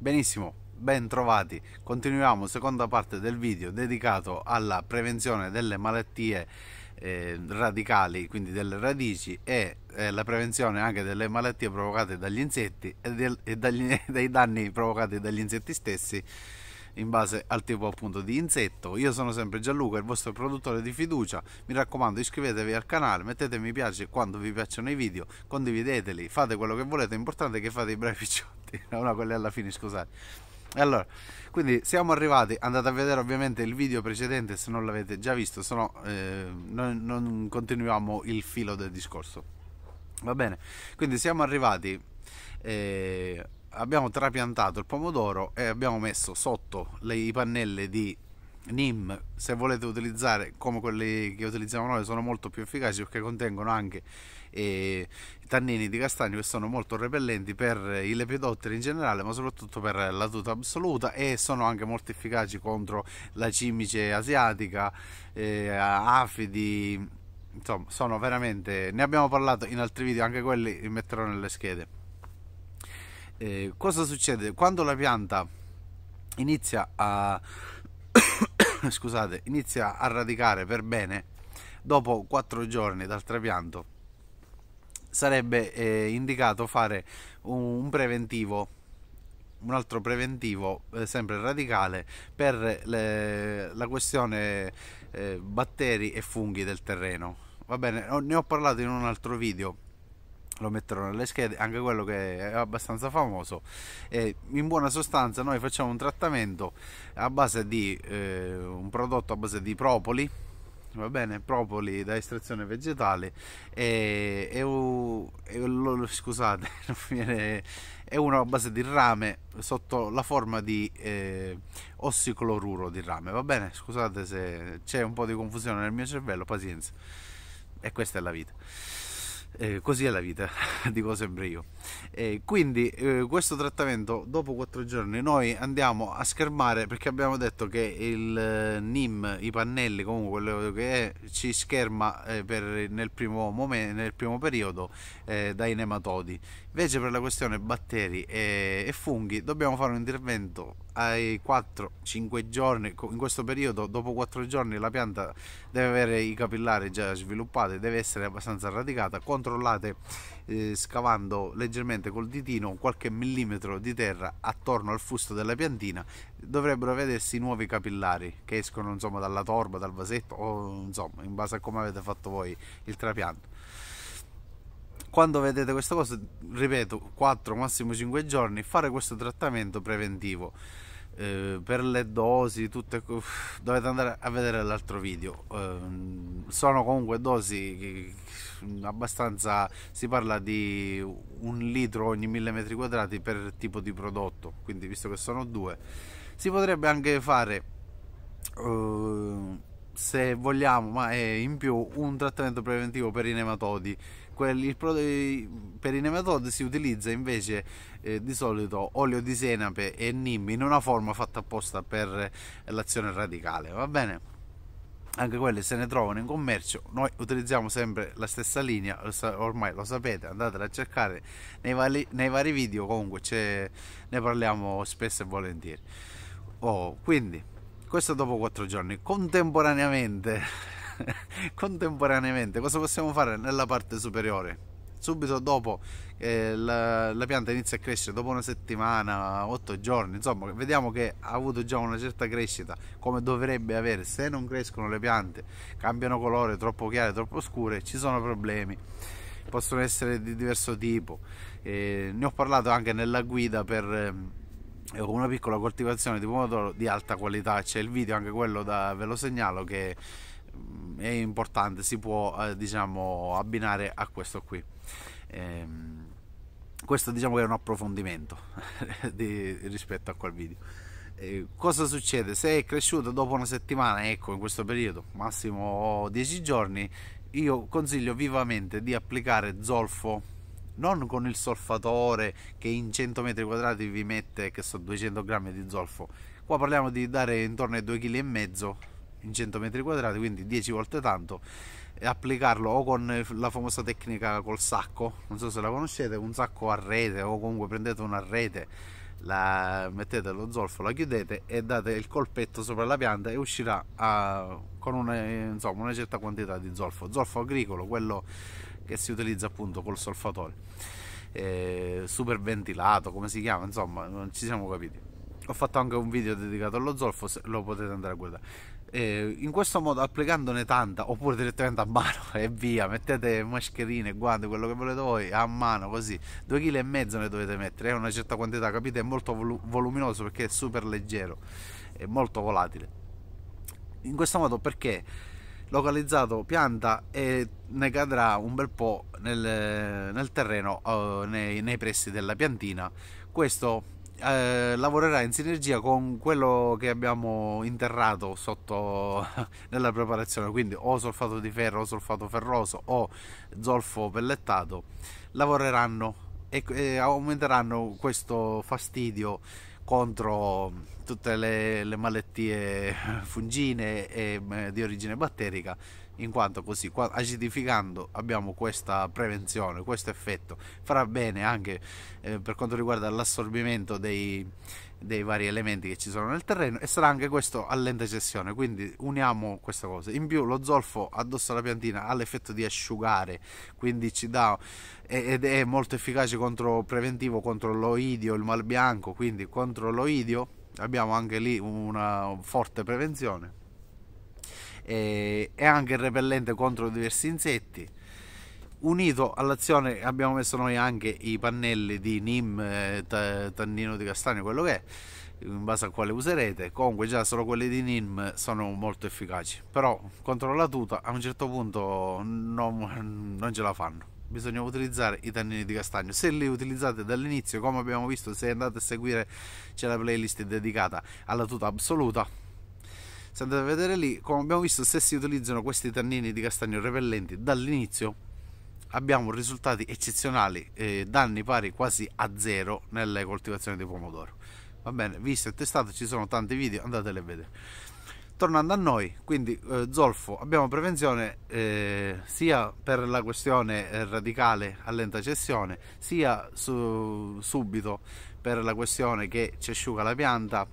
Benissimo, ben trovati. Continuiamo seconda parte del video dedicato alla prevenzione delle malattie eh, radicali, quindi delle radici e eh, la prevenzione anche delle malattie provocate dagli insetti e, del, e dagli, dai danni provocati dagli insetti stessi in base al tipo appunto di insetto. Io sono sempre Gianluca, il vostro produttore di fiducia. Mi raccomando, iscrivetevi al canale, mettete mi piace quando vi piacciono i video, condivideteli, fate quello che volete, l'importante è che fate i bravi piccioni. infatti, no, quella alla fine, scusate. Allora, quindi siamo arrivati, andate a vedere ovviamente il video precedente se non l'avete già visto, se no eh, non, non continuiamo il filo del discorso. Va bene, quindi siamo arrivati, eh, abbiamo trapiantato il pomodoro e abbiamo messo sotto le, i pannelli di NIM, se volete utilizzare come quelli che utilizziamo noi, sono molto più efficaci perché contengono anche eh, tannini di castagno che sono molto repellenti per i lepidotteri in generale, ma soprattutto per la tuta assoluta e sono anche molto efficaci contro la cimice asiatica, eh, afidi, insomma, sono veramente ne abbiamo parlato in altri video, anche quelli li metterò nelle schede. Eh, cosa succede quando la pianta inizia a scusate, inizia a radicare per bene dopo 4 giorni dal trapianto, sarebbe eh, indicato fare un, un preventivo un altro preventivo eh, sempre radicale per le, la questione eh, batteri e funghi del terreno. Va bene, ne ho parlato in un altro video, lo metterò nelle schede, anche quello che è abbastanza famoso. E in buona sostanza noi facciamo un trattamento a base di eh, un prodotto a base di propoli, va bene, propoli da estrazione vegetale e, e, e lo, scusate, è uno a base di rame sotto la forma di eh, ossicloruro di rame, va bene? Scusate se c'è un po' di confusione nel mio cervello, pazienza. E questa è la vita. Eh, così è la vita, dico sempre io. Eh, quindi eh, questo trattamento dopo 4 giorni noi andiamo a schermare perché abbiamo detto che il eh, NIM, i pannelli comunque quello che è, ci scherma eh, per, nel, primo momento, nel primo periodo eh, dai nematodi. Invece per la questione batteri e, e funghi dobbiamo fare un intervento ai 4-5 giorni, in questo periodo dopo 4 giorni la pianta deve avere i capillari già sviluppati, deve essere abbastanza radicata, controllate eh, scavando leggermente col ditino qualche millimetro di terra attorno al fusto della piantina, dovrebbero vedersi nuovi capillari che escono insomma dalla torba, dal vasetto o insomma in base a come avete fatto voi il trapianto quando vedete questa cosa, ripeto, 4 massimo 5 giorni, fare questo trattamento preventivo. Eh, per le dosi, tutte, uff, dovete andare a vedere l'altro video. Eh, sono comunque dosi abbastanza. Si parla di un litro ogni mille metri quadrati per tipo di prodotto, quindi visto che sono due, si potrebbe anche fare. Eh, se vogliamo, ma è in più un trattamento preventivo per i nematodi. per i nematodi si utilizza invece eh, di solito olio di senape e nim in una forma fatta apposta per eh, l'azione radicale va bene anche quelle se ne trovano in commercio noi utilizziamo sempre la stessa linea ormai lo sapete andatela a cercare nei vari, nei vari video comunque ne parliamo spesso e volentieri oh, quindi questo dopo 4 giorni contemporaneamente contemporaneamente cosa possiamo fare nella parte superiore subito dopo eh, la, la, pianta inizia a crescere, dopo una settimana, otto giorni, insomma vediamo che ha avuto già una certa crescita come dovrebbe avere, se non crescono le piante, cambiano colore troppo chiare, troppo scure, ci sono problemi possono essere di diverso tipo. Eh, ne ho parlato anche nella guida per eh, una piccola coltivazione di pomodoro di alta qualità. C'è il video, anche quello da, ve lo segnalo che mm, è importante, si può eh, diciamo abbinare a questo qui. Ehm, questo diciamo che è un approfondimento di, rispetto a quel video. Eh, cosa succede? Se è cresciuto dopo una settimana, ecco in questo periodo, massimo 10 giorni, io consiglio vivamente di applicare zolfo non con il solfatore che in 100 metri quadrati vi mette che so 200 grammi di zolfo qua parliamo di dare intorno ai 2,5 kg in 100 metri quadrati quindi 10 volte tanto e applicarlo o con la famosa tecnica col sacco, non so se la conoscete, un sacco a rete o comunque prendete una rete, la, mettete lo zolfo, la chiudete e date il colpetto sopra la pianta e uscirà a, con una, insomma, una certa quantità di zolfo, zolfo agricolo, quello che si utilizza appunto col solfatore, eh, super ventilato, come si chiama, insomma, non ci siamo capiti. Ho fatto anche un video dedicato allo zolfo, lo potete andare a guardare eh, in questo modo applicandone tanta oppure direttamente a mano e via mettete mascherine guanti, quello che volete voi a mano così 2,5 kg ne dovete mettere è una certa quantità capite è molto vol- voluminoso perché è super leggero è molto volatile in questo modo perché localizzato pianta e ne cadrà un bel po' nel, nel terreno eh, nei, nei pressi della piantina questo eh, lavorerà in sinergia con quello che abbiamo interrato sotto nella preparazione, quindi o solfato di ferro o solfato ferroso o zolfo pellettato, lavoreranno e, e aumenteranno questo fastidio contro tutte le, le malattie fungine e eh, di origine batterica in quanto così acidificando abbiamo questa prevenzione, questo effetto farà bene anche eh, per quanto riguarda l'assorbimento dei, dei, vari elementi che ci sono nel terreno e sarà anche questo a lenta cessione, quindi uniamo questa cosa. In più lo zolfo addosso alla piantina ha l'effetto di asciugare, quindi ci dà ed è molto efficace contro preventivo contro l'oidio, il mal bianco, quindi contro l'oidio abbiamo anche lì una forte prevenzione e, eh, è anche repellente contro diversi insetti. Unito all'azione abbiamo messo noi anche i pannelli di NIM, eh, tannino di castagno, quello che è, in base a quale userete. Comunque già solo quelli di NIM sono molto efficaci, però contro la tuta a un certo punto non, non ce la fanno bisogna utilizzare i tannini di castagno. Se li utilizzate dall'inizio, come abbiamo visto, se andate a seguire c'è la playlist dedicata alla tuta assoluta, se andate a vedere lì, come abbiamo visto, se si utilizzano questi tannini di castagno repellenti dall'inizio, abbiamo risultati eccezionali, eh, danni pari quasi a zero nelle coltivazioni di pomodoro. Va bene, visto e testato, ci sono tanti video, andatele a vedere. Tornando a noi, quindi eh, zolfo, abbiamo prevenzione eh, sia per la questione eh, radicale a lenta cessione, sia su, subito per la questione che ci asciuga la pianta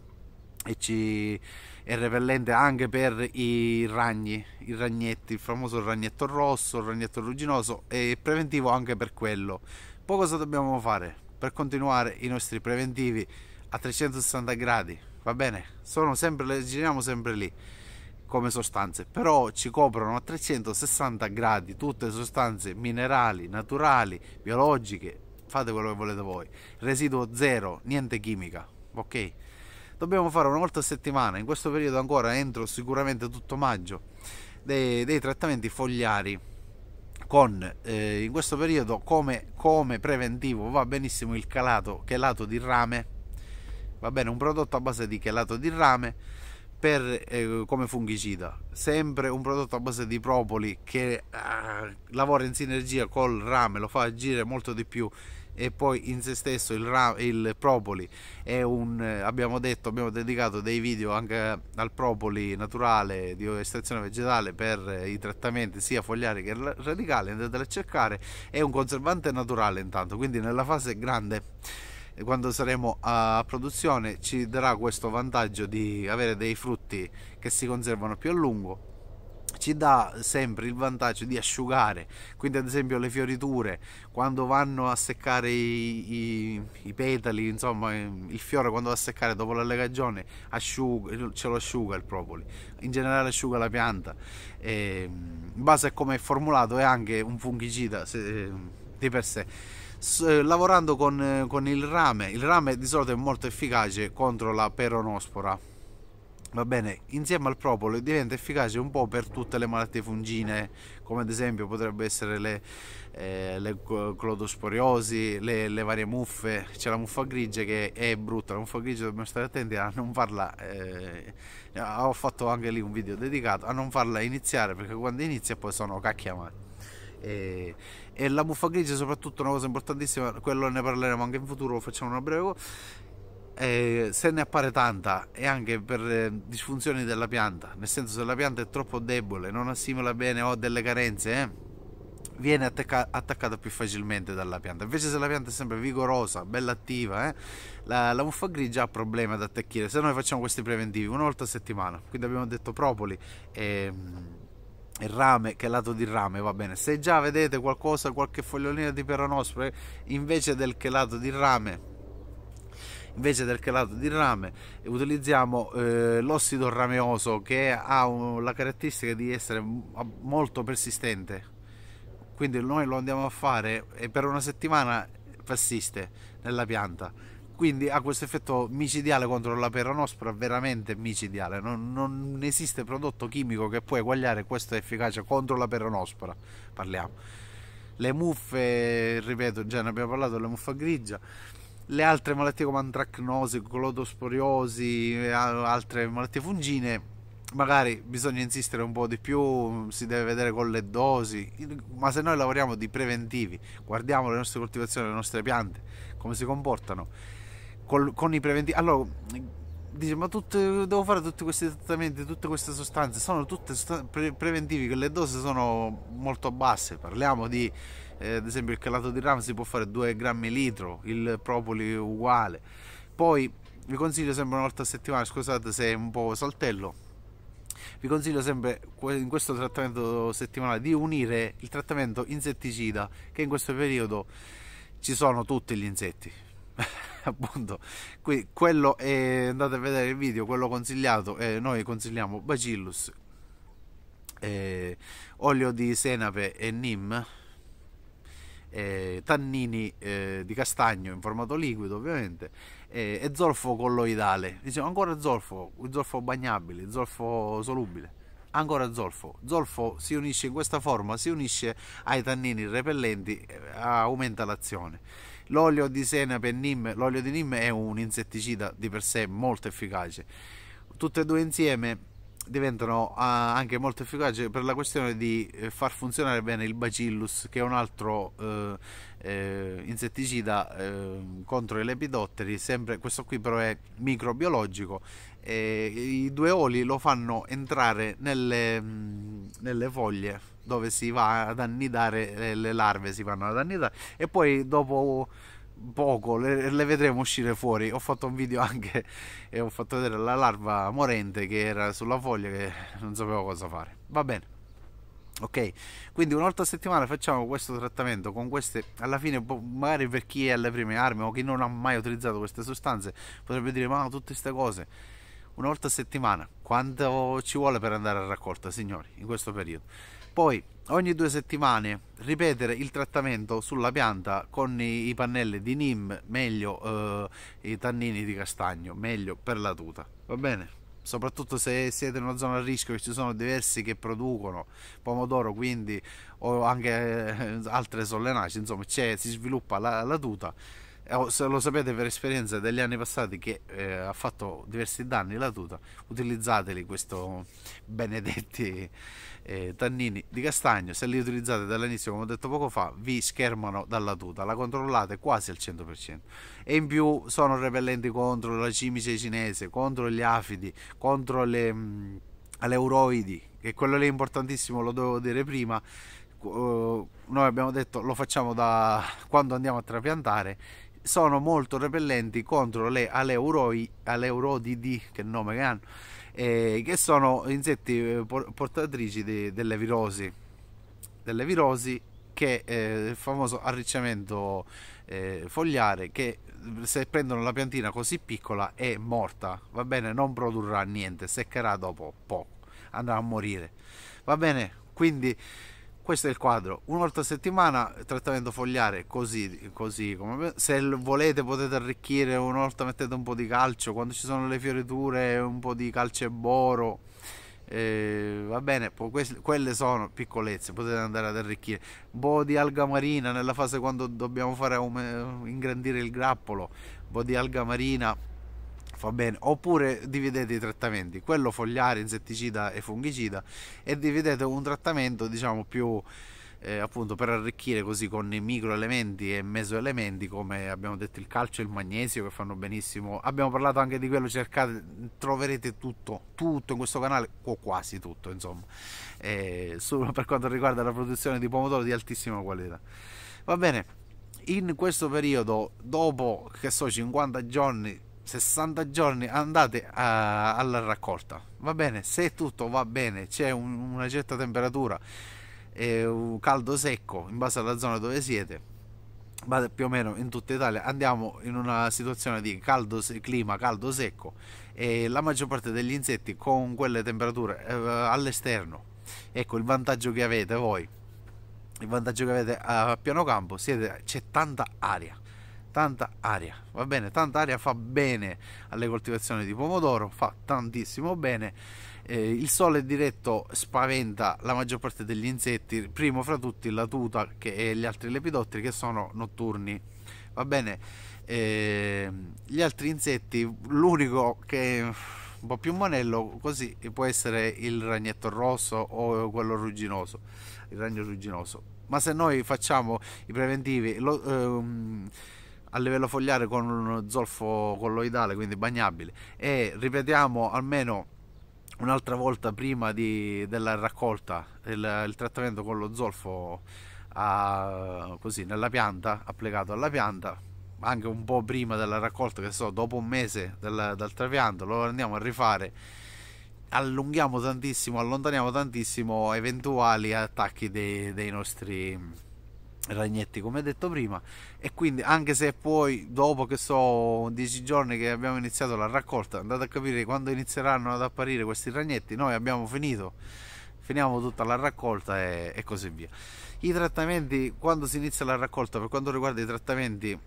e ci è repellente anche per i ragni, i ragnetti, il famoso ragnetto rosso, il ragnetto rugginoso e preventivo anche per quello. Poi cosa dobbiamo fare? Per continuare i nostri preventivi a 360 gradi, va bene? Sono sempre, le giriamo sempre lì come sostanze, però ci coprono a 360 gradi tutte le sostanze minerali, naturali, biologiche, fate quello che volete voi. Residuo zero, niente chimica, ok? dobbiamo fare una volta a settimana, in questo periodo ancora entro sicuramente tutto maggio, dei, dei trattamenti fogliari con eh, in questo periodo come, come, preventivo va benissimo il calato, chelato di rame, va bene, un prodotto a base di chelato di rame per, eh, come fungicida, sempre un prodotto a base di propoli che eh, lavora in sinergia col rame, lo fa agire molto di più e poi in se stesso il, ra- il propoli è un eh, abbiamo detto abbiamo dedicato dei video anche al propoli naturale di estrazione vegetale per eh, i trattamenti sia fogliari che radicali andatelo a cercare è un conservante naturale intanto quindi nella fase grande eh, quando saremo a produzione ci darà questo vantaggio di avere dei frutti che si conservano più a lungo ci dà sempre il vantaggio di asciugare quindi ad esempio le fioriture quando vanno a seccare i, i, i petali insomma eh, il fiore quando va a seccare dopo l'allegagione asciuga, ce lo asciuga il propoli in generale asciuga la pianta e, ehm, in base a come è formulato è anche un fungicida se, eh, di per sé eh, lavorando con, con il rame il rame di solito è molto efficace contro la peronospora va bene, insieme al propolo diventa efficace un po' per tutte le malattie fungine, come ad esempio potrebbe essere le, eh, le clodosporiosi, le, le, varie muffe, c'è la muffa grigia che è brutta, la muffa grigia dobbiamo stare attenti a non farla, eh, ho fatto anche lì un video dedicato, a non farla iniziare perché quando inizia poi sono cacchiamati. E, e la muffa grigia soprattutto una cosa importantissima, quello ne parleremo anche in futuro, facciamo una breve eh, se ne appare tanta e anche per eh, disfunzioni della pianta, nel senso se la pianta è troppo debole, non assimila bene o ha delle carenze, eh, viene attacca attaccata più facilmente dalla pianta. Invece se la pianta è sempre vigorosa, bella attiva, eh, la, la, muffa grigia ha problemi ad attecchire, se noi facciamo questi preventivi una volta a settimana, quindi abbiamo detto propoli e il rame, che lato di rame va bene. Se già vedete qualcosa, qualche fogliolina di peronospora invece del che lato di rame invece del chelato di rame utilizziamo eh, l'ossido rameoso che ha un, la caratteristica di essere molto persistente quindi noi lo andiamo a fare e per una settimana persiste nella pianta quindi ha questo effetto micidiale contro la peronospora veramente micidiale non, non, esiste prodotto chimico che può eguagliare questa efficacia contro la peronospora parliamo le muffe ripeto già ne abbiamo parlato la muffa grigia le altre malattie come antracnosi, clodosporiosi eh, altre malattie fungine magari bisogna insistere un po' di più, si deve vedere con le dosi, ma se noi lavoriamo di preventivi, guardiamo le nostre coltivazioni, le nostre piante, come si comportano, col, con i preventivi, allora dice ma tutte, devo fare tutti questi trattamenti, tutte queste sostanze, sono tutte sostanze pre- preventivi che le dose sono molto basse, parliamo di eh, ad esempio il calato di rame si può fare 2 grammi litro, il propoli uguale, poi vi consiglio sempre una volta a settimana, scusate se è un po' saltello, vi consiglio sempre in questo trattamento settimanale di unire il trattamento insetticida che in questo periodo ci sono tutti gli insetti. appunto qui, quello è, andate a vedere il video quello consigliato eh, noi consigliamo Bacillus eh, olio di senape e nim eh, tannini eh, di castagno in formato liquido ovviamente eh, e zolfo colloidale diciamo ancora zolfo zolfo bagnabile zolfo solubile ancora zolfo zolfo si unisce in questa forma si unisce ai tannini repellenti eh, aumenta l'azione L'olio di senape e nim, l'olio di nim è un insetticida di per sé molto efficace. Tutte e due insieme diventano ah, anche molto efficaci per la questione di eh, far funzionare bene il bacillus che è un altro eh, eh insetticida eh, contro i lepidotteri sempre, questo qui però è microbiologico i due oli lo fanno entrare nelle, mm, nelle foglie dove si va ad annidare, eh, le larve si vanno ad annidare e poi dopo poco le, le, vedremo uscire fuori. Ho fatto un video anche e ho fatto vedere la larva morente che era sulla foglia che non sapevo cosa fare. Va bene. Ok, quindi una volta a settimana facciamo questo trattamento con queste, alla fine boh, magari per chi è alle prime armi o chi non ha mai utilizzato queste sostanze potrebbe dire ma tutte queste cose, una volta a settimana, quanto ci vuole per andare a raccolta signori in questo periodo? Poi ogni due settimane ripetere il trattamento sulla pianta con i, i pannelli di NIM, meglio eh, i tannini di castagno, meglio per la tuta. Va bene? soprattutto se siete in una zona a rischio che ci sono diversi che producono pomodoro quindi o anche eh, altre sollenaci insomma si sviluppa la, la tuta eh, oh, se lo sapete per esperienza degli anni passati che eh, ha fatto diversi danni la tuta utilizzateli questi benedetti eh, tannini di castagno, se li utilizzate dall'inizio, come ho detto poco fa, vi schermano dalla tuta, la controllate quasi al 100%. E in più sono repellenti contro la cimice cinese, contro gli afidi, contro le, mh, mm, le uroidi, che quello lì è importantissimo, lo dovevo dire prima. Uh, noi abbiamo detto lo facciamo da quando andiamo a trapiantare sono molto repellenti contro le aleurodidi, che nome che hanno, eh, che sono insetti eh, portatrici di, delle virosi, delle virosi che eh, il famoso arricciamento eh, fogliare che se prendono la piantina così piccola è morta, va bene, non produrrà niente, seccherà dopo, po', andrà a morire, va bene, quindi questo è il quadro una volta a settimana trattamento fogliare così, così come... se volete potete arricchire una volta mettete un po' di calcio quando ci sono le fioriture un po' di calcio e boro eh, va bene que- quelle sono piccolezze potete andare ad arricchire un po' di alga marina nella fase quando dobbiamo fare um- ingrandire il grappolo un po' di alga marina va bene? Oppure dividete i trattamenti, quello fogliare, insetticida e fungicida e dividete un trattamento diciamo più eh, appunto per arricchire così con i microelementi e mesoelementi come abbiamo detto il calcio e il magnesio che fanno benissimo. Abbiamo parlato anche di quello, cercate, troverete tutto, tutto in questo canale o quasi tutto insomma, eh, solo per quanto riguarda la produzione di pomodoro di altissima qualità. Va bene, in questo periodo, dopo che so 50 giorni 60 giorni andate a, alla raccolta va bene se tutto va bene c'è un, una certa temperatura e un caldo secco in base alla zona dove siete ma più o meno in tutta Italia andiamo in una situazione di caldo, clima caldo secco e la maggior parte degli insetti con quelle temperature eh, all'esterno ecco il vantaggio che avete voi il vantaggio che avete a piano campo siete, c'è tanta aria tanta aria, va bene, tanta aria fa bene alle coltivazioni di pomodoro, fa tantissimo bene, eh, il sole diretto spaventa la maggior parte degli insetti, primo fra tutti la tuta e gli altri lepidotteri che sono notturni, va bene, eh, gli altri insetti, l'unico che è un po' più monello così può essere il ragnetto rosso o quello rugginoso, il ragno rugginoso. Ma se noi facciamo i preventivi, lo, ehm, a livello fogliare con un zolfo colloidale, quindi bagnabile, e ripetiamo almeno un'altra volta prima di, della raccolta il, il, trattamento con lo zolfo a, così nella pianta, applicato alla pianta anche un po' prima della raccolta, che so, dopo un mese del, dal trapianto, lo andiamo a rifare allunghiamo tantissimo, allontaniamo tantissimo eventuali attacchi dei, dei nostri ragnetti come detto prima e quindi anche se poi dopo che so 10 giorni che abbiamo iniziato la raccolta andate a capire quando inizieranno ad apparire questi ragnetti noi abbiamo finito finiamo tutta la raccolta e, e così via i trattamenti quando si inizia la raccolta per quanto riguarda i trattamenti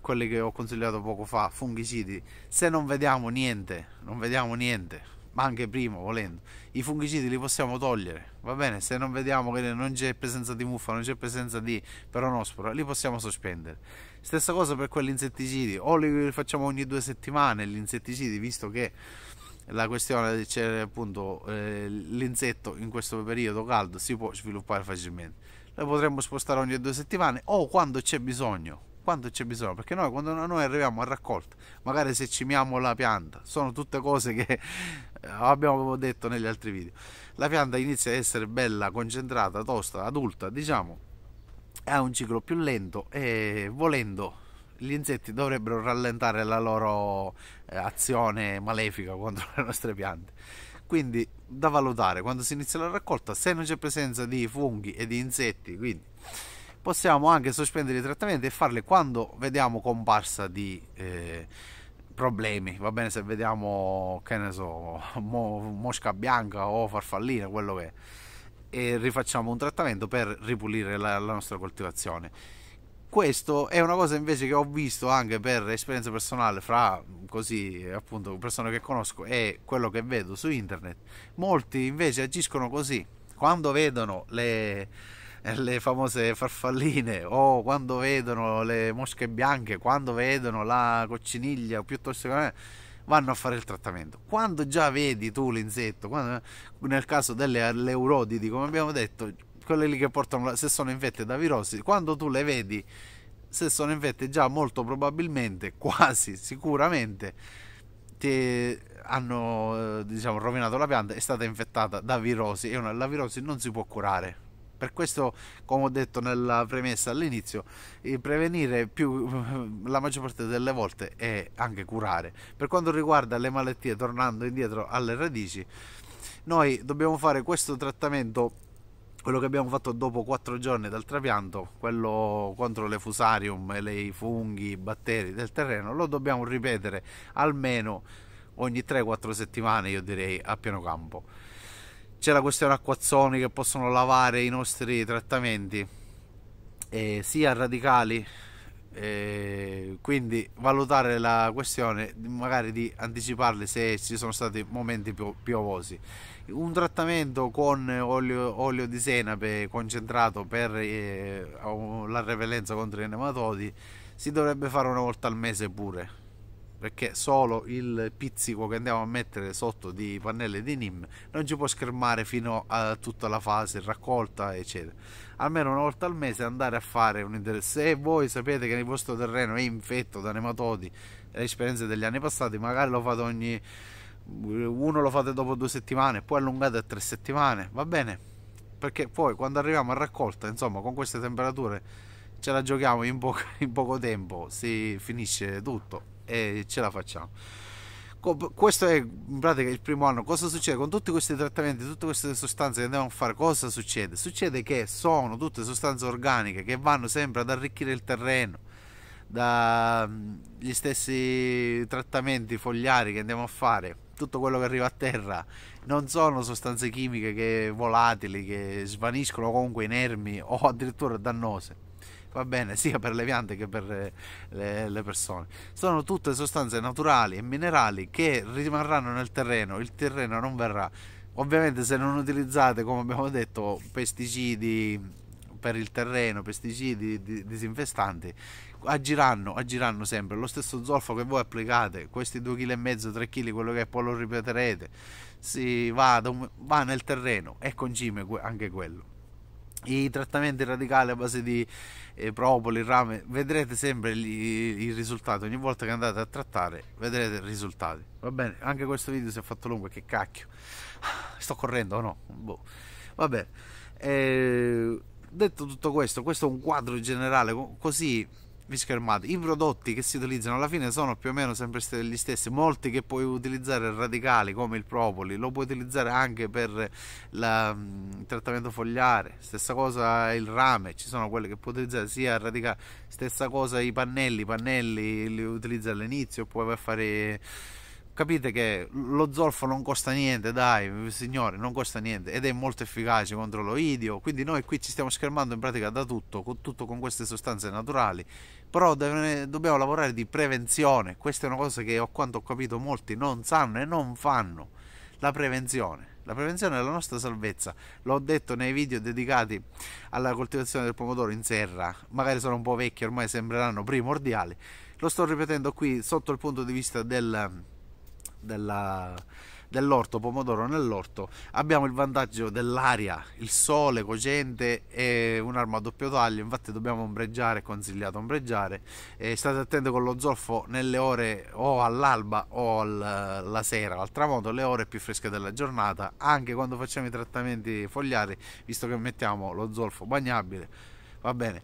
quelli che ho consigliato poco fa fungicidi se non vediamo niente non vediamo niente ma anche prima volendo, i fungicidi li possiamo togliere, va bene? Se non vediamo che non c'è presenza di muffa, non c'è presenza di peronospora, li possiamo sospendere. Stessa cosa per quegli insetticidi, o li facciamo ogni due settimane gli insetticidi, visto che la questione c'è appunto eh, l'insetto in questo periodo caldo si può sviluppare facilmente. Lo potremmo spostare ogni due settimane o quando c'è bisogno, quando c'è bisogno, perché noi quando noi arriviamo a raccolta, magari se cimiamo la pianta, sono tutte cose che eh, abbiamo detto negli altri video la pianta inizia a essere bella concentrata tosta adulta diciamo ha un ciclo più lento e volendo gli insetti dovrebbero rallentare la loro eh, azione malefica contro le nostre piante quindi da valutare quando si inizia la raccolta se non c'è presenza di funghi e di insetti quindi possiamo anche sospendere i trattamenti e farli quando vediamo comparsa di eh, problemi, va bene se vediamo, che ne so, mo, mosca bianca o farfallina, quello che è, e rifacciamo un trattamento per ripulire la, la nostra coltivazione questo è una cosa invece che ho visto anche per esperienza personale fra così appunto persone che conosco e quello che vedo su internet molti invece agiscono così quando vedono le eh, le famose farfalline o quando vedono le mosche bianche, quando vedono la cocciniglia o piuttosto che eh, vanno a fare il trattamento. Quando già vedi tu l'insetto, quando, eh, nel caso delle alleurodidi, come abbiamo detto, quelle lì che portano, se sono infette da virosi, quando tu le vedi, se sono infette già molto probabilmente, quasi sicuramente, ti hanno diciamo, rovinato la pianta, è stata infettata da virosi e una, la virosi non si può curare, per questo, come ho detto nella premessa all'inizio, prevenire più la maggior parte delle volte è anche curare. Per quanto riguarda le malattie, tornando indietro alle radici, noi dobbiamo fare questo trattamento quello che abbiamo fatto dopo 4 giorni dal trapianto, quello contro le fusarium, i funghi, i batteri del terreno, lo dobbiamo ripetere almeno ogni 3-4 settimane, io direi, a pieno campo c'è la questione acquazzoni che possono lavare i nostri trattamenti eh, sia radicali eh, quindi valutare la questione magari di anticiparle se ci sono stati momenti più piovosi un trattamento con olio, olio di senape concentrato per eh, la repellenza contro i nematodi si dovrebbe fare una volta al mese pure perché solo il pizzico che andiamo a mettere sotto di pannelle di NIM non ci può schermare fino a tutta la fase raccolta eccetera almeno una volta al mese andare a fare un interesse se voi sapete che il vostro terreno è infetto da nematodi le esperienze degli anni passati magari lo fate ogni uno lo fate dopo due settimane poi allungate a tre settimane va bene perché poi quando arriviamo a raccolta insomma con queste temperature ce la giochiamo in poco, in poco tempo si finisce tutto e ce la facciamo questo è in pratica il primo anno. Cosa succede con tutti questi trattamenti, tutte queste sostanze che andiamo a fare? Cosa succede? Succede che sono tutte sostanze organiche che vanno sempre ad arricchire il terreno dagli mm, stessi trattamenti fogliari che andiamo a fare. Tutto quello che arriva a terra non sono sostanze chimiche che volatili, che svaniscono comunque inermi o addirittura dannose va bene sia per le piante che per eh, le, le persone. Sono tutte sostanze naturali e minerali che rimarranno nel terreno, il terreno non verrà. Ovviamente se non utilizzate, come abbiamo detto, pesticidi per il terreno, pesticidi, disinfestanti, agiranno, agiranno sempre. Lo stesso zolfo che voi applicate, questi 2,5 kg, 3 kg, quello che è, poi lo ripeterete, si va, um, va nel terreno è concime anche quello i trattamenti radicali a base di eh, propoli, rame, vedrete sempre il risultato. Ogni volta che andate a trattare, vedrete i risultati. Va bene, anche questo video si è fatto lungo. Che cacchio, sto correndo o no? Boh. Va bene, eh, detto tutto questo, questo è un quadro generale così vi schermate. I prodotti che si utilizzano alla fine sono più o meno sempre gli stessi, molti che puoi utilizzare radicali come il propoli, lo puoi utilizzare anche per la, mm, il trattamento fogliare, stessa cosa il rame, ci sono quelle che puoi utilizzare sia radicali, stessa cosa i pannelli, i pannelli li utilizzi all'inizio, poi puoi fare capite che lo zolfo non costa niente, dai, signore, non costa niente ed è molto efficace contro l'oidio. Quindi noi qui ci stiamo schermando in pratica da tutto, con, tutto con queste sostanze naturali. Però deve, dobbiamo lavorare di prevenzione. Questa è una cosa che, a quanto ho capito, molti non sanno e non fanno. La prevenzione. La prevenzione è la nostra salvezza, l'ho detto nei video dedicati alla coltivazione del pomodoro in serra, magari sono un po' vecchi, ormai sembreranno primordiali, lo sto ripetendo qui sotto il punto di vista del, della, dell'orto, pomodoro nell'orto, abbiamo il vantaggio dell'aria, il sole cocente e un'arma a doppio taglio, infatti dobbiamo ombreggiare, è consigliato ombreggiare, e state attenti con lo zolfo nelle ore o all'alba o alla sera, al tramonto, le ore più fresche della giornata, anche quando facciamo i trattamenti fogliari, visto che mettiamo lo zolfo bagnabile, va bene.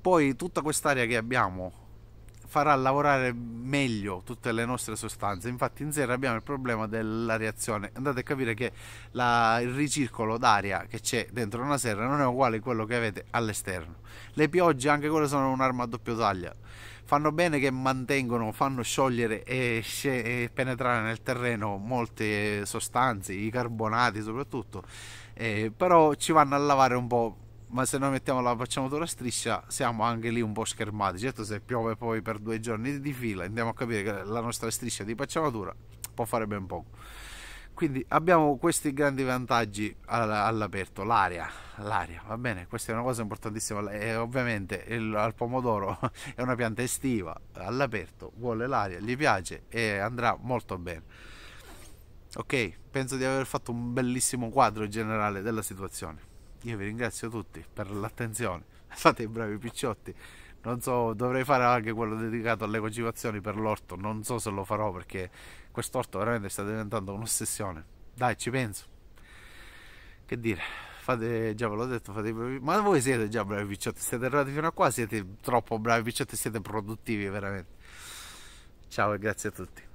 Poi tutta quest'area che abbiamo farà lavorare meglio tutte le nostre sostanze. Infatti in sera abbiamo il problema della reazione. Andate a capire che la, il ricircolo d'aria che c'è dentro una serra non è uguale a quello che avete all'esterno. Le piogge anche quelle sono un'arma a doppio taglio. Fanno bene che mantengono, fanno sciogliere e, e penetrare nel terreno molte sostanze, i carbonati soprattutto, eh, però ci vanno a lavare un po' ma se noi mettiamo la facciamo dura striscia siamo anche lì un po' schermati certo se piove poi per due giorni di fila andiamo a capire che la nostra striscia di facciamatura può fare ben poco quindi abbiamo questi grandi vantaggi all'aperto l'aria l'aria va bene questa è una cosa importantissima e ovviamente il, il pomodoro è una pianta estiva all'aperto vuole l'aria gli piace e andrà molto bene ok penso di aver fatto un bellissimo quadro generale della situazione io vi ringrazio tutti per l'attenzione fate i bravi picciotti non so, dovrei fare anche quello dedicato alle coltivazioni per l'orto non so se lo farò perché quest'orto veramente sta diventando un'ossessione dai ci penso che dire fate, già ve l'ho detto fate i bravi ma voi siete già bravi picciotti siete arrivati fino a qua siete troppo bravi picciotti siete produttivi veramente ciao e grazie a tutti